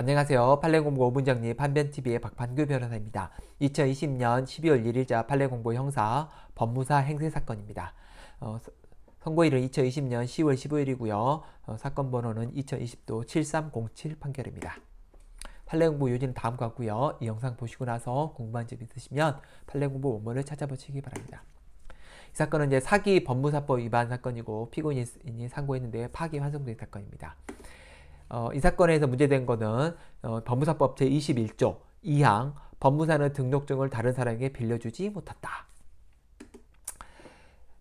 안녕하세요. 판례공고 문정리 판변TV의 박판규 변호사입니다. 2020년 12월 1일자 판례공고 형사 법무사 행세 사건입니다. 어, 선고일은 2020년 10월 15일이고요. 어, 사건 번호는 2020도 7307 판결입니다. 판례공부 요지는 다음 과 같고요. 이 영상 보시고 나서 궁금한 점 있으시면 판례공부 원문을 찾아보시기 바랍니다. 이 사건은 이제 사기 법무사법 위반 사건이고 피고인이 상고했는데 파기환송된 사건입니다. 어, 이 사건에서 문제된 것은 어, 법무사법 제21조 2항 법무사는 등록증을 다른 사람에게 빌려주지 못한다.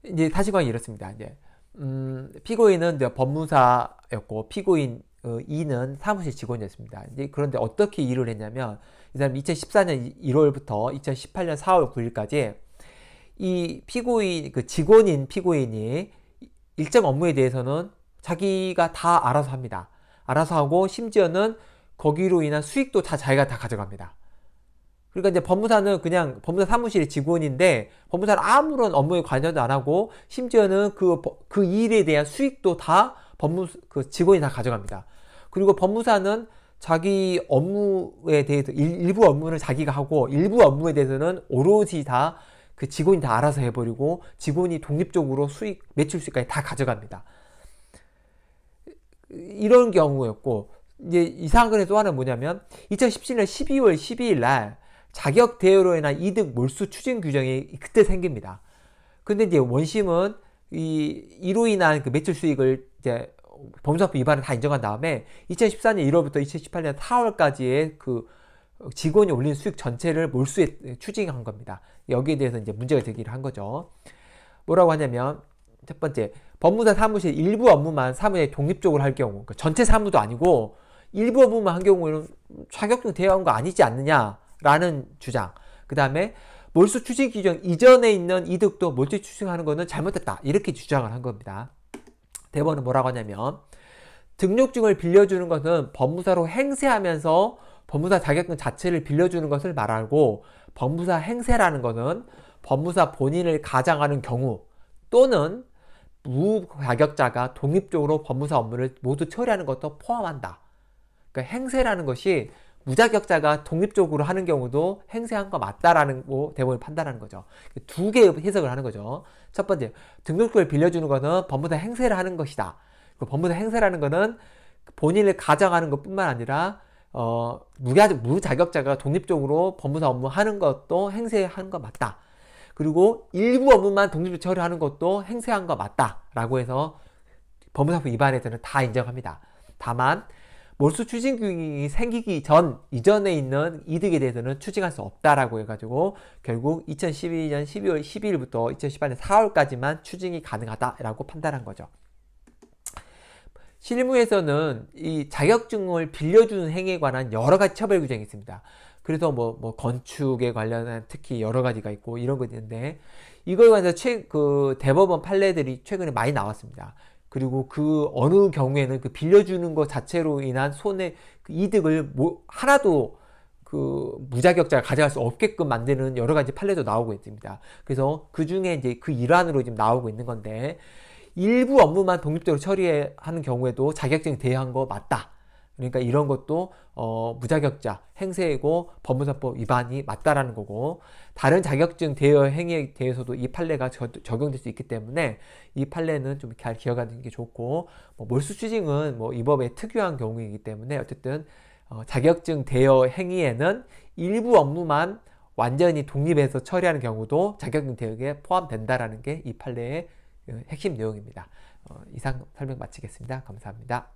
이제 사실관이 이렇습니다. 이제 음, 피고인은 법무사였고 피고인 어, 이는 사무실 직원이었습니다. 그런데 어떻게 일을 했냐면 이 사람 2014년 1월부터 2018년 4월 9일까지 이 피고인 그 직원인 피고인이 일정 업무에 대해서는 자기가 다 알아서 합니다. 알아서 하고 심지어는 거기로 인한 수익도 다 자기가 다 가져갑니다. 그러니까 이제 법무사는 그냥 법무사 사무실의 직원인데 법무사는 아무런 업무에 관여도 안 하고 심지어는 그, 그 일에 대한 수익도 다 법무, 그 직원이 다 가져갑니다. 그리고 법무사는 자기 업무에 대해서 일, 부 업무를 자기가 하고 일부 업무에 대해서는 오로지 다 그 직원이 다 알아서 해버리고 직원이 독립적으로 수익 매출 수익까지 다 가져갑니다. 이런 경우였고 이제 이상한 건또 하나 뭐냐면 2017년 12월 12일 날 자격 대여로 인한 이득 몰수 추징 규정이 그때 생깁니다. 근데 이제 원심은 이 이로 인한 그 매출 수익을 이제 범죄법 위반을 다 인정한 다음에 2014년 1월부터 2018년 4월까지의 그 직원이 올린 수익 전체를 몰수에 추징한 겁니다. 여기에 대해서 이제 문제가 제기를 한 거죠. 뭐라고 하냐면 첫 번째, 법무사 사무실 일부 업무만 사무에 독립적으로 할 경우, 그러니까 전체 사무도 아니고 일부 업무만 한 경우에는 자격증 대여한 거 아니지 않느냐라는 주장. 그 다음에 몰수 추징 규정 이전에 있는 이득도 몰수 추징하는 거는 잘못됐다. 이렇게 주장을 한 겁니다. 대법원은 뭐라고 하냐면 등록증을 빌려주는 것은 법무사로 행세하면서 법무사 자격증 자체를 빌려주는 것을 말하고 법무사 행세라는 것은 법무사 본인을 가장하는 경우 또는 무자격자가 독립적으로 법무사 업무를 모두 처리하는 것도 포함한다. 그러니까 행세라는 것이 무자격자가 독립적으로 하는 경우도 행세한 거 맞다라는 거 뭐 대법원이 판단하는 거죠. 두 개의 해석을 하는 거죠. 첫 번째, 등록금을 빌려주는 것은 법무사 행세를 하는 것이다. 법무사 행세라는 거는 본인을 가장하는 것뿐만 아니라 어, 무자, 격자가 독립적으로 법무사 업무 하는 것도 행세한거 맞다. 그리고 일부 업무만 동립적 처리하는 것도 행세한 거 맞다라고 해서 법무사법 위반에 서는다 인정합니다. 다만 몰수 추징금이 생기기 전 이전에 있는 이득에 대해서는 추징할 수 없다라고 해가지고 결국 2012년 12월 12일부터 2018년 4월까지만 추징이 가능하다라고 판단한 거죠. 실무에서는 이 자격증을 빌려주는 행위에 관한 여러 가지 처벌 규정이 있습니다. 그래서 뭐, 뭐 건축에 관련한 특히 여러 가지가 있고 이런 것 있는데 이걸에 관해서 최, 그 대법원 판례들이 최근에 많이 나왔습니다. 그리고 그 어느 경우에는 그 빌려주는 것 자체로 인한 손해 그 이득을 뭐 하나도 그 무자격자가 가져갈 수 없게끔 만드는 여러 가지 판례도 나오고 있습니다. 그래서 그 중에 이제 그 일환으로 지금 나오고 있는 건데 일부 업무만 독립적으로 처리하는 경우에도 자격증 대여한 거 맞다. 그러니까 이런 것도 어, 무자격자 행세이고 법무사법 위반이 맞다라는 거고 다른 자격증 대여 행위에 대해서도 이 판례가 저, 적용될 수 있기 때문에 이 판례는 좀 잘 기억하는 게 좋고 뭐 몰수추징은 뭐이 법의 특유한 경우이기 때문에 어쨌든 어, 자격증 대여 행위에는 일부 업무만 완전히 독립해서 처리하는 경우도 자격증 대여에 포함된다라는 게 이 판례의 어, 핵심 내용입니다. 어, 이상 설명 마치겠습니다. 감사합니다.